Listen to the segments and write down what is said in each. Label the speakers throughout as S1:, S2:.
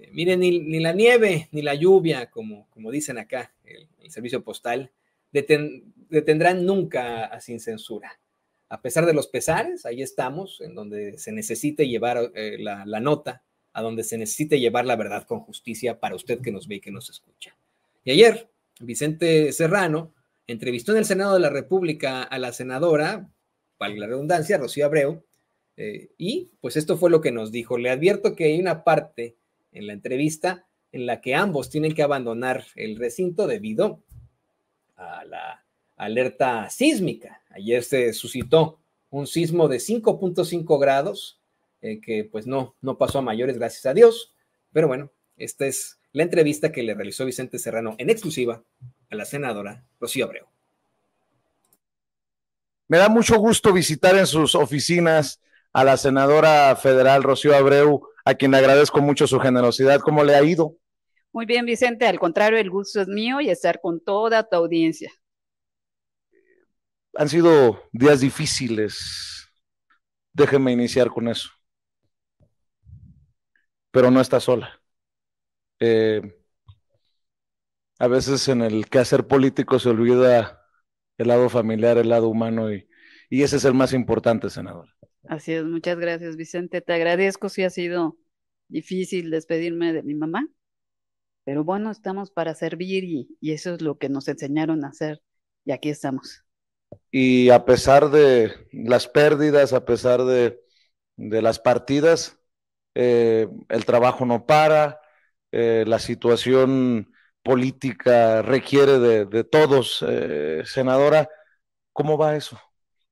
S1: Eh, miren, ni, la nieve ni la lluvia, como, dicen acá, el, servicio postal, detendrán nunca a Sin Censura. A pesar de los pesares, ahí estamos, en donde se necesite llevar eh, la, nota, a donde se necesite llevar la verdad con justicia para usted que nos ve y que nos escucha. Y ayer, Vicente Serrano entrevistó en el Senado de la República a la senadora, para la redundancia, Rocío Abreu, eh, y pues esto fue lo que nos dijo. Le advierto que hay una parte en la entrevista en la que ambos tienen que abandonar el recinto debido a la alerta sísmica. Ayer se suscitó un sismo de 5.5 grados eh, que pues no, no pasó a mayores, gracias a Dios. Pero bueno, esta es la entrevista que le realizó Vicente Serrano en exclusiva a la senadora Rocío Abreu.
S2: Me da mucho gusto visitar en sus oficinas a la senadora federal Rocío Abreu a quien le agradezco mucho su generosidad. ¿Cómo le ha ido?
S3: Muy bien, Vicente. Al contrario, el gusto es mío y estar con toda tu audiencia.
S2: Han sido días difíciles. Déjeme iniciar con eso. Pero no está sola. Eh, a veces en el quehacer político se olvida el lado familiar, el lado humano y, y ese es el más importante, senador.
S3: Así es, muchas gracias, Vicente. Te agradezco si ha sido difícil despedirme de mi mamá, pero bueno, estamos para servir y, eso es lo que nos enseñaron a hacer y aquí estamos.
S2: Y a pesar de las pérdidas, a pesar de, las partidas, eh, el trabajo no para, eh, la situación política requiere de, de todos, eh, senadora. ¿Cómo va eso?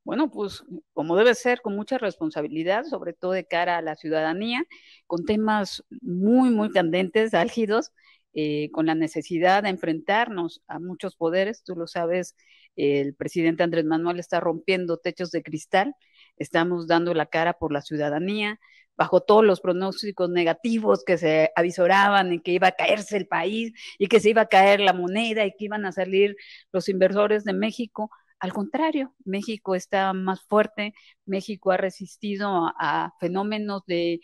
S3: bueno, pues como debe ser, con mucha responsabilidad, sobre todo de cara a la ciudadanía, con temas muy, muy candentes, álgidos, eh, con la necesidad de enfrentarnos a muchos poderes. Tú lo sabes, el presidente Andrés Manuel está rompiendo techos de cristal, estamos dando la cara por la ciudadanía, bajo todos los pronósticos negativos que se avisoraban en que iba a caerse el país y que se iba a caer la moneda y que iban a salir los inversores de México, al contrario, México está más fuerte, México ha resistido a fenómenos de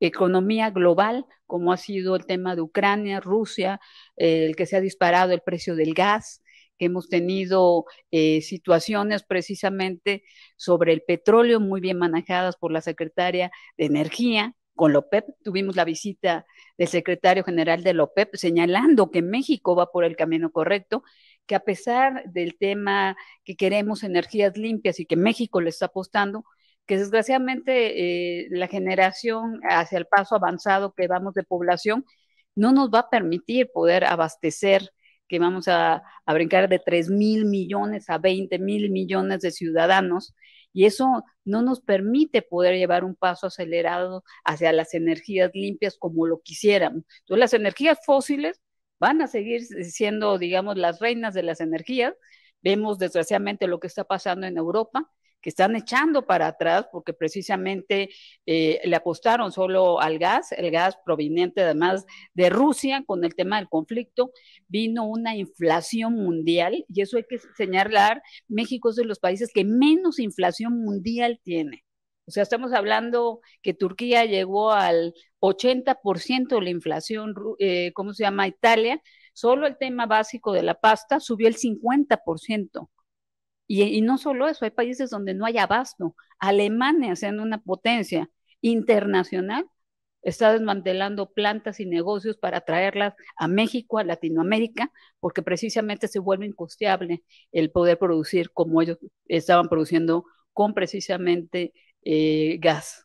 S3: economía global, como ha sido el tema de Ucrania, Rusia, el que se ha disparado el precio del gas, que hemos tenido eh, situaciones precisamente sobre el petróleo muy bien manejadas por la secretaria de Energía. Con la tuvimos la visita del secretario general de la señalando que México va por el camino correcto que a pesar del tema que queremos energías limpias y que México le está apostando, que desgraciadamente eh, la generación hacia el paso avanzado que vamos de población no nos va a permitir poder abastecer, que vamos a, a brincar de 3 mil millones a 20 mil millones de ciudadanos, y eso no nos permite poder llevar un paso acelerado hacia las energías limpias como lo quisiéramos. Entonces, las energías fósiles van a seguir siendo, digamos, las reinas de las energías. Vemos desgraciadamente lo que está pasando en Europa, que están echando para atrás porque precisamente eh, le apostaron solo al gas, el gas proveniente además de Rusia con el tema del conflicto, vino una inflación mundial y eso hay que señalar, México es de los países que menos inflación mundial tiene. O sea, estamos hablando que Turquía llegó al 80% de la inflación, eh, ¿cómo se llama? Italia, solo el tema básico de la pasta subió el 50%. Y, y no solo eso, hay países donde no hay abasto. Alemania, siendo una potencia internacional, está desmantelando plantas y negocios para traerlas a México, a Latinoamérica, porque precisamente se vuelve incosteable el poder producir como ellos estaban produciendo con precisamente eh, gas.